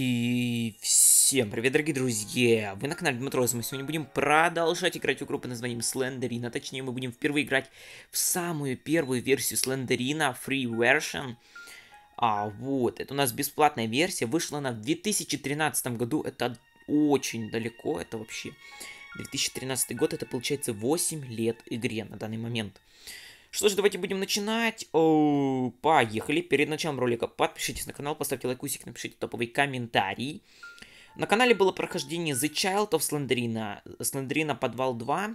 И всем привет, дорогие друзья! Вы на канале Дмитрос, мы сегодня будем продолжать играть в игру под названием Слендерина. Точнее, мы будем впервые играть в самую первую версию Слендерина, Free Version. А, вот, это у нас бесплатная версия, вышла она в 2013 году, это очень далеко, это вообще... 2013 год, это получается 8 лет игре на данный момент. Что же, давайте будем начинать. Оу, поехали. Перед началом ролика подпишитесь на канал, поставьте лайкусик, напишите топовый комментарий. На канале было прохождение The Child of Slenderina, Slenderina Подвал 2.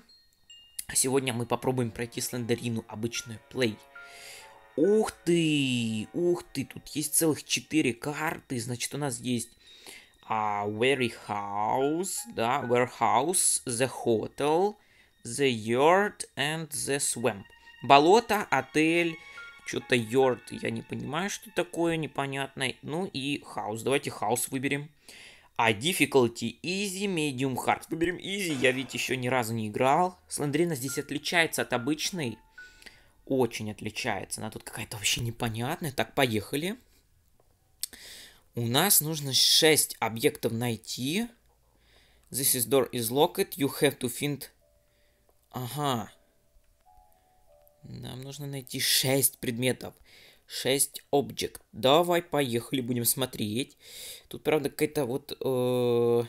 Сегодня мы попробуем пройти Слендерину обычную плей. Ух ты, ух ты, тут есть целых 4 карты, значит у нас есть uh, Warehouse, да, Warehouse, The Hotel, The Yard and The Swamp. Болото, отель, что-то Йорд, я не понимаю, что такое, непонятное. Ну и хаос, давайте хаос выберем. А difficulty easy, medium hard. Выберем easy, я ведь еще ни разу не играл. Сландрина здесь отличается от обычной. Очень отличается. Она тут какая-то вообще непонятная. Так, поехали. У нас нужно 6 объектов найти. This is door is locked. You have to find... Ага. Нам нужно найти 6 предметов. 6 объект. Давай, поехали, будем смотреть. Тут, правда, какая-то вот... Э, -э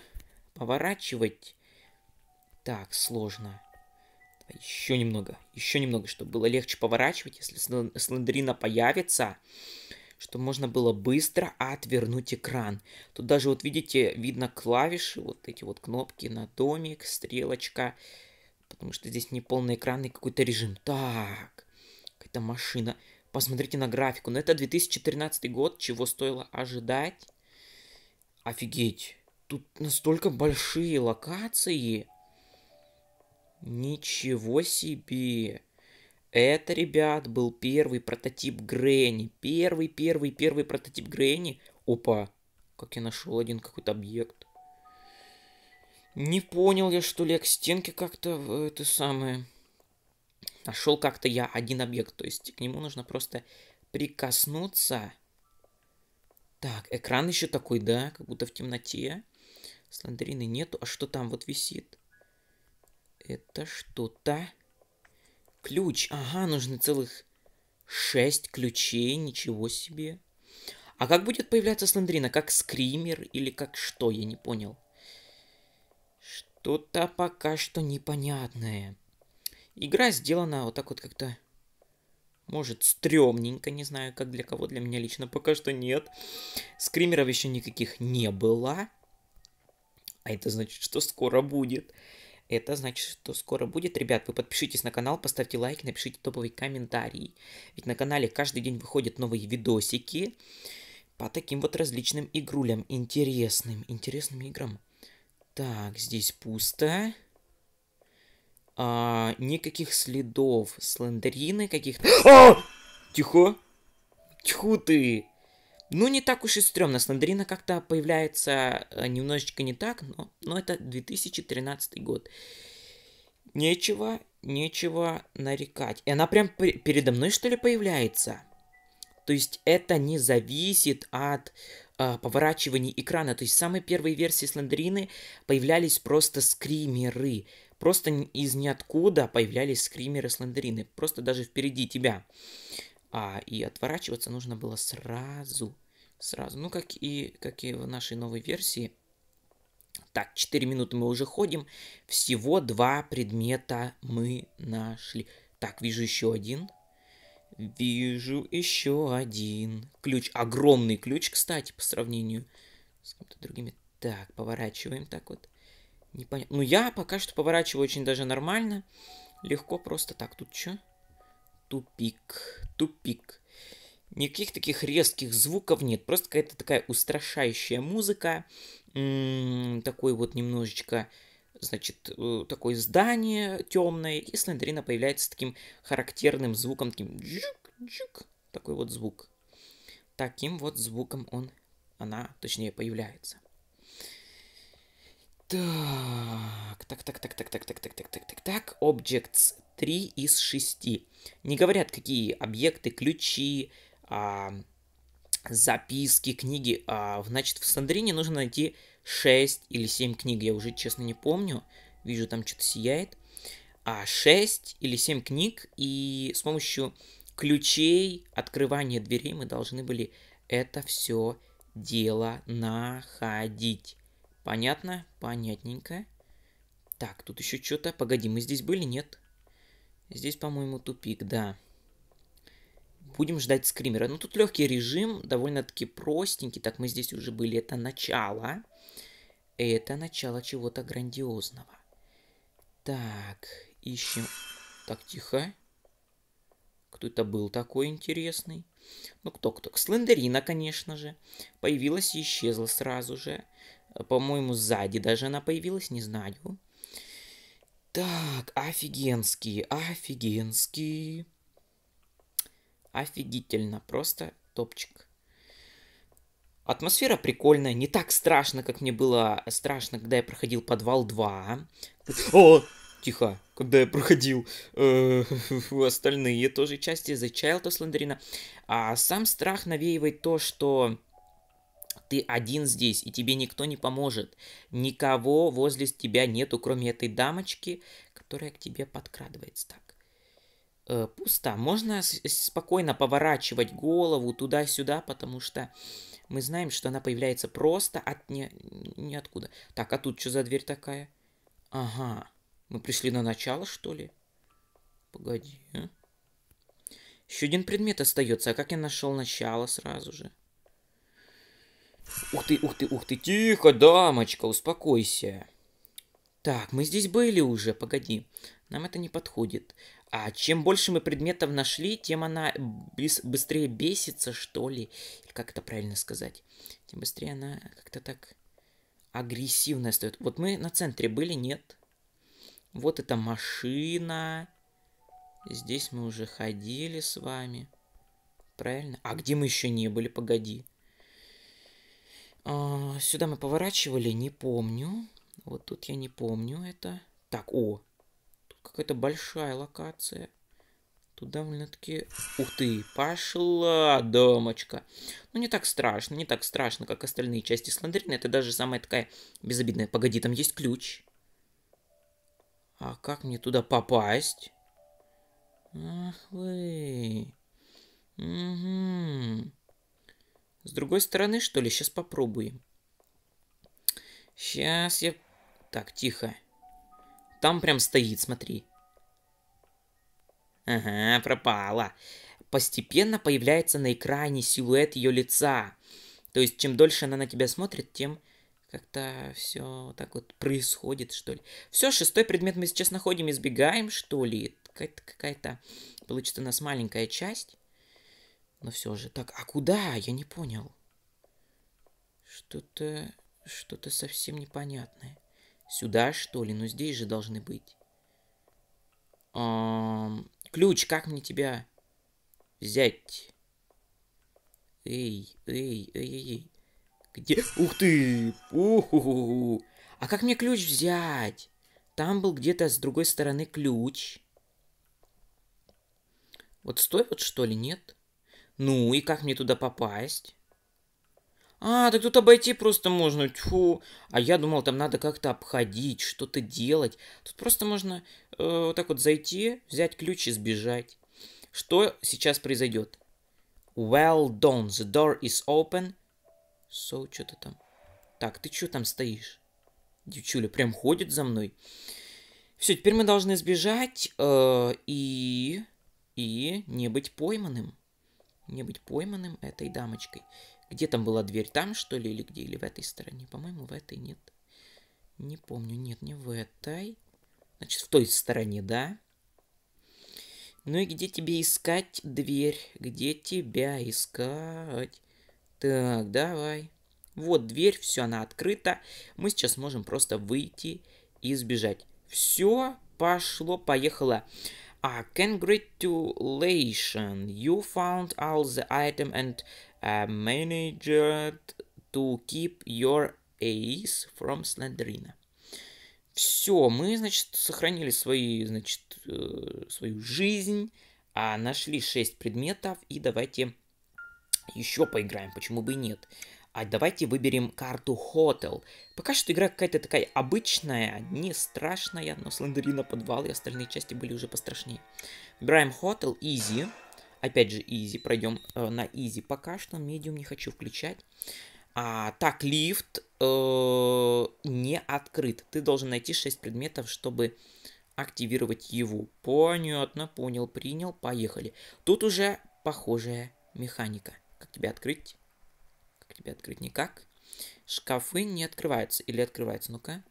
поворачивать. Так, сложно. еще немного. Еще немного, чтобы было легче поворачивать. Если слендерина появится, чтобы можно было быстро отвернуть экран. Тут даже, вот видите, видно клавиши. Вот эти вот кнопки на домик, стрелочка. Стрелочка потому что здесь не полный экран и какой-то режим. Так, какая-то машина. Посмотрите на графику. Но ну, это 2013 год, чего стоило ожидать. Офигеть. Тут настолько большие локации. Ничего себе. Это, ребят, был первый прототип Грэнни. Первый, первый, первый прототип Грэнни. Опа, как я нашел один какой-то объект. Не понял я, что ли, я к стенке как-то это самое... Нашел как-то я один объект, то есть к нему нужно просто прикоснуться. Так, экран еще такой, да, как будто в темноте. Слендерины нету. А что там вот висит? Это что-то. Ключ. Ага, нужны целых шесть ключей. Ничего себе. А как будет появляться слендерина? Как скример или как что? Я не понял. Что-то пока что непонятное. Игра сделана вот так вот как-то... Может, стрёмненько, не знаю, как для кого, для меня лично пока что нет. Скримеров еще никаких не было. А это значит, что скоро будет. Это значит, что скоро будет. Ребят, вы подпишитесь на канал, поставьте лайк, напишите топовый комментарий. Ведь на канале каждый день выходят новые видосики по таким вот различным игрулям. Интересным, интересным играм. Так, здесь пусто. А, никаких следов слендерины каких-то... А! Тихо! Тихо ты! Ну, не так уж и стрёмно. Слендерина как-то появляется э, немножечко не так, но, но это 2013 год. Нечего, нечего нарекать. И она прям передо мной, что ли, появляется? То есть это не зависит от э, а, поворачиваний экрана. То есть самые первые версии слендерины появлялись просто скримеры. Просто из ниоткуда появлялись скримеры слендерины. Просто даже впереди тебя. А, и отворачиваться нужно было сразу. Сразу. Ну, как и, как и в нашей новой версии. Так, 4 минуты мы уже ходим. Всего два предмета мы нашли. Так, вижу еще один. Вижу еще один ключ. Огромный ключ, кстати, по сравнению с какими-то другими. Так, поворачиваем так вот. Непонятно. Ну, я пока что поворачиваю очень даже нормально. Легко просто так. Тут что? Тупик. Тупик. Никаких таких резких звуков нет. Просто какая-то такая устрашающая музыка. М м-м, -м, такой вот немножечко... Э значит, такое здание темное, и Слендерина появляется с таким характерным звуком, таким джук-джук, такой вот звук. Таким вот звуком он, она, точнее, появляется. Так, так, так, так, так, так, так, так, так, так, так, так, objects 3 из 6. Не говорят, какие объекты, ключи, записки, книги. А, значит, в Сандрине нужно найти 6 или 7 книг, я уже, честно, не помню. Вижу, там что-то сияет. А 6 или 7 книг, и с помощью ключей открывания дверей мы должны были это все дело находить. Понятно? Понятненько. Так, тут еще что-то. Погоди, мы здесь были? Нет. Здесь, по-моему, тупик, да. Будем ждать скримера. Ну, тут легкий режим, довольно-таки простенький. Так, мы здесь уже были. Это начало. Это начало чего-то грандиозного. Так, ищем... Так, тихо. Кто это был такой интересный? Ну, кто-кто? Слендерина, конечно же. Появилась и исчезла сразу же. По-моему, сзади даже она появилась, не знаю. Так, офигенский, офигенский, Офигительно, просто топчик. Атмосфера прикольная, не так страшно, как мне было а страшно, когда я проходил подвал 2. О, тихо, когда я проходил э, остальные тоже части The Child of Slenderina. А сам страх навеивает то, что ты один здесь, и тебе никто не поможет. Никого возле тебя нету, кроме этой дамочки, которая к тебе подкрадывается так. Э, пусто. Можно спокойно поворачивать голову туда-сюда, потому что мы знаем, что она появляется просто от не... ниоткуда. Так, а тут что за дверь такая? Ага. Мы пришли на начало, что ли? Погоди, а? Еще один предмет остается. А как я нашел начало сразу же? Ух ты, ух ты, ух ты. Тихо, дамочка, успокойся. Так, мы здесь были уже, погоди. Нам это не подходит. А чем больше мы предметов нашли, тем она быстрее бесится, что ли. Или как это правильно сказать? Тем быстрее она как-то так агрессивная стоит. Вот мы на центре были, нет. Вот эта машина. Здесь мы уже ходили с вами. Правильно? А где мы еще не были? Погоди. А, сюда мы поворачивали, не помню. Вот тут я не помню это. Так, о, какая-то большая локация. Тут довольно-таки... Ух ты, пошла домочка. Ну, не так страшно, не так страшно, как остальные части Слендерина. Это даже самая такая безобидная. Погоди, там есть ключ. А как мне туда попасть? Ах вы. Угу. С другой стороны, что ли? Сейчас попробуем. Сейчас я... Так, тихо. Там прям стоит, смотри. Ага, пропала. Постепенно появляется на экране силуэт ее лица. То есть, чем дольше она на тебя смотрит, тем как-то все так вот происходит, что ли. Все, шестой предмет мы сейчас находим, избегаем, что ли. Какая-то, какая получится у нас маленькая часть. Но все же. Так, а куда? Я не понял. Что-то... Что-то совсем непонятное. Сюда, что ли? Ну, здесь же должны быть. Эм, ключ, как мне тебя взять? Эй, эй, эй, эй, эй. Где? Ух ты! Уху! А как мне ключ взять? Там был где-то с другой стороны ключ. Вот стоит, что ли, нет? Ну, и как мне туда попасть? А, так тут обойти просто можно, тьфу. А я думал, там надо как-то обходить, что-то делать. Тут просто можно э, вот так вот зайти, взять ключ и сбежать. Что сейчас произойдет? Well done, the door is open. So, что-то там. Так, ты что там стоишь? Девчуля прям ходит за мной. Все, теперь мы должны сбежать э, и... и не быть пойманным. Не быть пойманным этой дамочкой. Где там была дверь? Там, что ли, или где? Или в этой стороне? По-моему, в этой нет. Не помню. Нет, не в этой. Значит, в той стороне, да? Ну и где тебе искать дверь? Где тебя искать? Так, давай. Вот дверь, все, она открыта. Мы сейчас можем просто выйти и сбежать. Все пошло, поехало. А, congratulations, you found all the items and Э, managed to keep your ace from slandering. Все, мы, значит, сохранили свои, значит, э, свою жизнь, а нашли 6 предметов, и давайте еще поиграем, почему бы и нет. А давайте выберем карту Hotel. Пока что игра какая-то такая обычная, не страшная, но Слендерина подвал и остальные части были уже пострашнее. Выбираем Hotel, Easy. Опять же, изи. Пройдем э, на изи пока что. Медиум не хочу включать. А, так, лифт э, не открыт. Ты должен найти 6 предметов, чтобы активировать его. Понятно, понял, принял, поехали. Тут уже похожая механика. Как тебя открыть? Как тебя открыть? Никак. Шкафы не открываются. Или открываются? Ну-ка.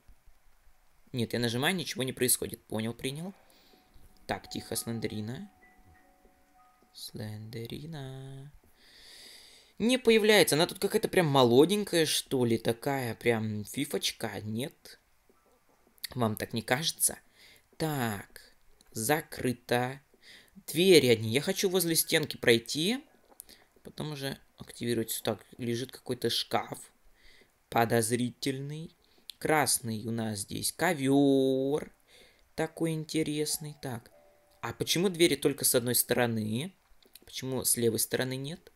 Нет, я нажимаю, ничего не происходит. Понял, принял. Так, тихо, Слендерина. Слендерина. Не появляется. Она тут какая-то прям молоденькая, что ли, такая прям фифочка. Нет. Вам так не кажется? Так. Закрыто. Двери одни. Я хочу возле стенки пройти. Потом уже активировать. Так, лежит какой-то шкаф. Подозрительный. Красный у нас здесь ковер. Такой интересный. Так. А почему двери только с одной стороны? Почему с левой стороны нет?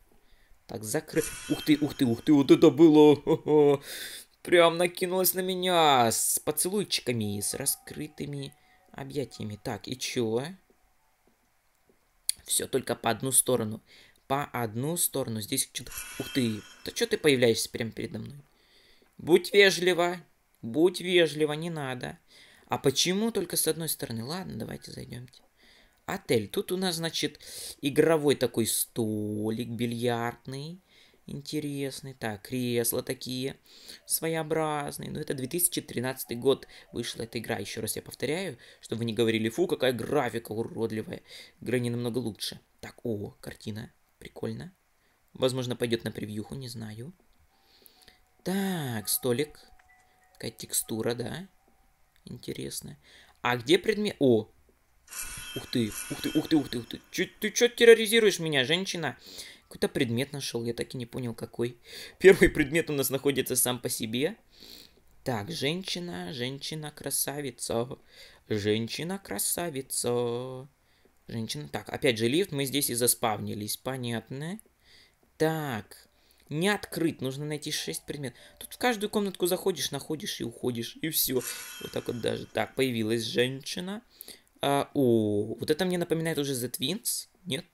Так, закрыт. Ух ты, ух ты, ух ты, вот это было! Прям накинулась на меня с поцелуйчиками, с раскрытыми объятиями. Так, и чё? Все только по одну сторону. По одну сторону. Здесь что-то... Ух ты! Да что ты появляешься прямо передо мной? Будь вежлива. Будь вежлива, не надо. А почему только с одной стороны? Ладно, давайте зайдемте отель. Тут у нас, значит, игровой такой столик бильярдный. Интересный. Так, кресла такие своеобразные. Но ну, это 2013 год вышла эта игра. Еще раз я повторяю, чтобы вы не говорили, фу, какая графика уродливая. Игра намного лучше. Так, о, картина. Прикольно. Возможно, пойдет на превьюху, не знаю. Так, столик. Какая текстура, да? Интересная. А где предмет? О, Ух ты, ух ты, ух ты, ух ты, ух ты. Чё, ты что терроризируешь меня, женщина? Какой-то предмет нашел, я так и не понял, какой. Первый предмет у нас находится сам по себе. Так, женщина, женщина, красавица. Женщина, красавица. Женщина. Так, опять же лифт, мы здесь и заспавнились, понятно. Так, не открыт, нужно найти 6 предметов. Тут в каждую комнатку заходишь, находишь и уходишь, и все. Вот так вот даже. Так, появилась женщина. Женщина. А, о, вот это мне напоминает уже The Twins, нет?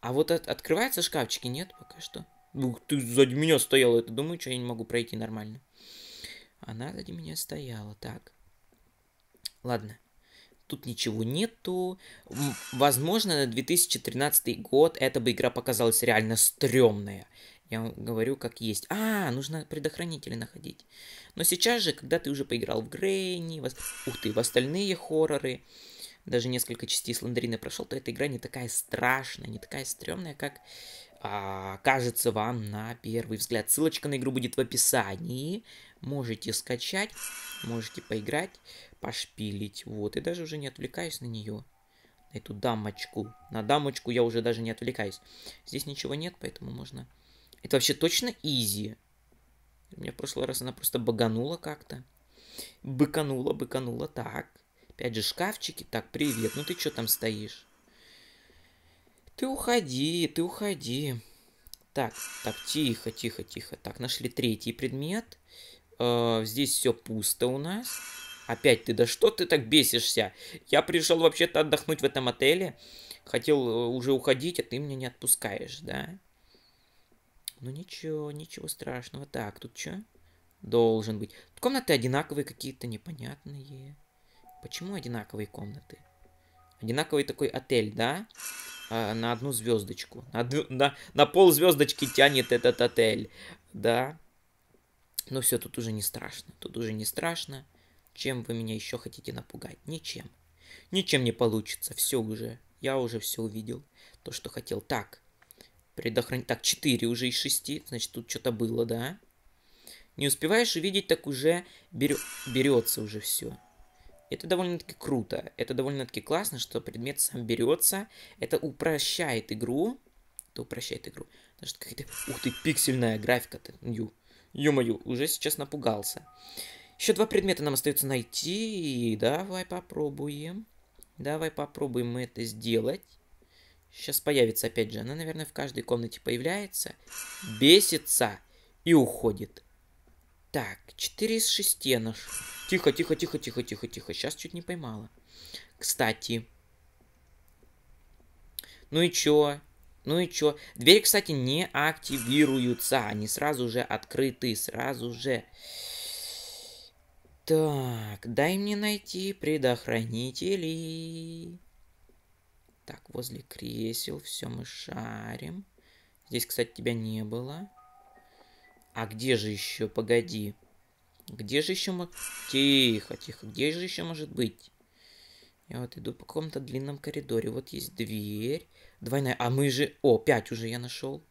А вот от, открываются шкафчики, нет, пока что. Ух, ну, ты сзади меня стояла, это думаю, что я не могу пройти нормально. Она сзади меня стояла, так. Ладно. Тут ничего нету. Возможно, на 2013 год эта бы игра показалась реально стрёмная. Я говорю, как есть. А, нужно предохранители находить. Но сейчас же, когда ты уже поиграл в Грейни, в... ух ты, в остальные хорроры, даже несколько частей Слендерина прошел, то эта игра не такая страшная, не такая стрёмная, как а, кажется вам на первый взгляд. Ссылочка на игру будет в описании. Можете скачать, можете поиграть, пошпилить. Вот, и даже уже не отвлекаюсь на нее на эту дамочку. На дамочку я уже даже не отвлекаюсь. Здесь ничего нет, поэтому можно это вообще точно изи. У меня в прошлый раз она просто баганула как-то. Быканула, быканула, так. Опять же, шкафчики. Так, привет, ну ты что там стоишь? Ты уходи, ты уходи. Так, так, тихо, тихо, тихо. Так, нашли третий предмет. Э, здесь все пусто у нас. Опять ты, да что ты так бесишься? Я пришел вообще-то отдохнуть в этом отеле. Хотел э, уже уходить, а ты меня не отпускаешь, да? Ну ничего, ничего страшного. Так, тут что? Должен быть. Тут комнаты одинаковые какие-то, непонятные. Почему одинаковые комнаты? Одинаковый такой отель, да? А, на одну звездочку. На, ду... на, на пол звездочки тянет этот отель. Да. Ну все, тут уже не страшно. Тут уже не страшно. Чем вы меня еще хотите напугать? Ничем. Ничем не получится. Все уже. Я уже все увидел. То, что хотел. Так. Предохранить. Так, 4 уже из 6. Значит, тут что-то было, да? Не успеваешь увидеть, так уже берё... берется уже все. Это довольно-таки круто. Это довольно-таки классно, что предмет сам берется. Это упрощает игру. Это упрощает игру. Потому что какая-то... Ух ты, пиксельная графика-то. Ё-моё, уже сейчас напугался. Еще два предмета нам остается найти. И давай попробуем. Давай попробуем это сделать. Сейчас появится опять же. Она, наверное, в каждой комнате появляется. Бесится и уходит. Так, 4 из 6 наш. Тихо, тихо, тихо, тихо, тихо, тихо. Сейчас чуть не поймала. Кстати. Ну и чё? Ну и чё? Двери, кстати, не активируются. Они сразу же открыты. Сразу же. Так, дай мне найти предохранителей. Так, возле кресел все мы шарим. Здесь, кстати, тебя не было. А где же еще? Погоди. Где же еще мы... Тихо, тихо. Где же еще может быть? Я вот иду по каком то длинном коридоре. Вот есть дверь. Двойная. А мы же... О, пять уже я нашел.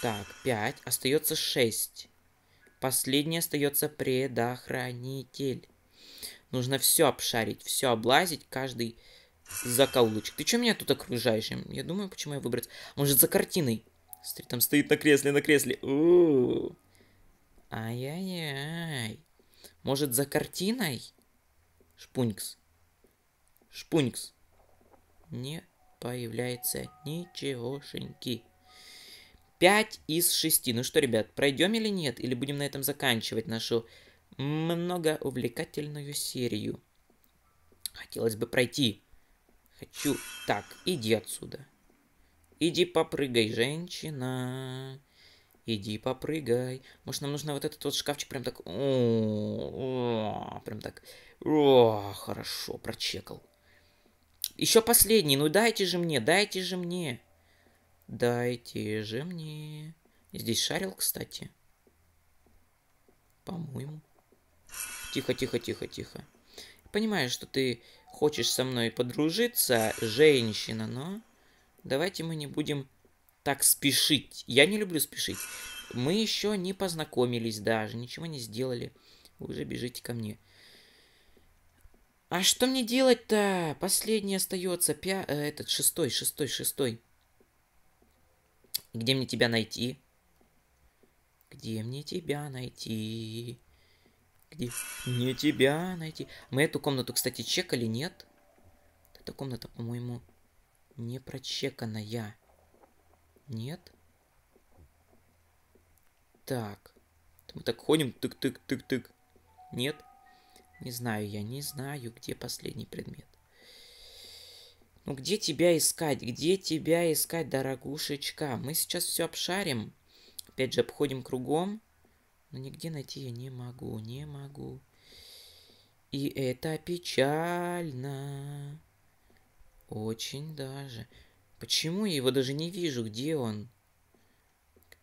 Так, пять. Остается шесть. Последний остается предохранитель. Нужно все обшарить, все облазить, каждый за каулучек. Ты что меня тут окружаешь? Я думаю, почему я выбрать. Может, за картиной? Смотри, там стоит на кресле, на кресле. Ай-яй-яй. Может, за картиной? Шпунькс. Шпунькс. Не появляется ничегошеньки. 5 из 6. Ну что, ребят, пройдем или нет? Или будем на этом заканчивать нашу много увлекательную серию? Хотелось бы пройти. Хочу. Так, иди отсюда. Иди попрыгай, женщина. Иди попрыгай. Может, нам нужно вот этот вот шкафчик прям так... О, о, прям так... О, хорошо, прочекал. Еще последний. Ну дайте же мне, дайте же мне. Дайте же мне. Здесь шарил, кстати. По-моему. Тихо, тихо, тихо, тихо. Понимаешь, что ты Хочешь со мной подружиться, женщина, но давайте мы не будем так спешить. Я не люблю спешить. Мы еще не познакомились даже, ничего не сделали. Вы уже бежите ко мне. А что мне делать-то? Последний остается. Пя... Э, этот шестой, шестой, шестой. Где мне тебя найти? Где мне тебя найти? Погоди. Не тебя найти. Мы эту комнату, кстати, чекали, нет? Эта комната, по-моему, не прочеканная. Нет? Так. Мы так ходим, тык-тык-тык-тык. Нет? Не знаю я, не знаю, где последний предмет. Ну где тебя искать? Где тебя искать, дорогушечка? Мы сейчас все обшарим. Опять же, обходим кругом но нигде найти я не могу, не могу. И это печально. Очень даже. Почему я его даже не вижу? Где он?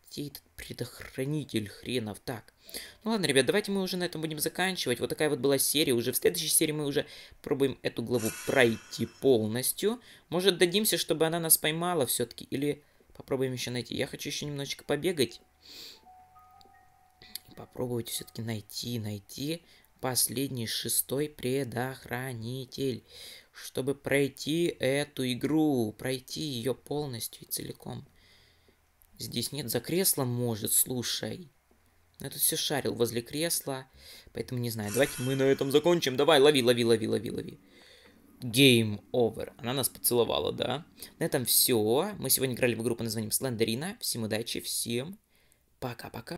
Где этот предохранитель хренов? Так. Ну ладно, ребят, давайте мы уже на этом будем заканчивать. Вот такая вот была серия. Уже в следующей серии мы уже пробуем эту главу пройти полностью. Может, дадимся, чтобы она нас поймала все-таки. Или попробуем еще найти. Я хочу еще немножечко побегать. Попробовать все-таки найти, найти последний шестой предохранитель, чтобы пройти эту игру, пройти ее полностью и целиком. Здесь нет за креслом, может, слушай. Но ну, тут все шарил возле кресла, поэтому не знаю. Давайте мы на этом закончим. Давай, лови, лови, лови, лови, лови. Game over. Она нас поцеловала, да? На этом все. Мы сегодня играли в игру под названием Слендерина. Всем удачи, всем пока-пока.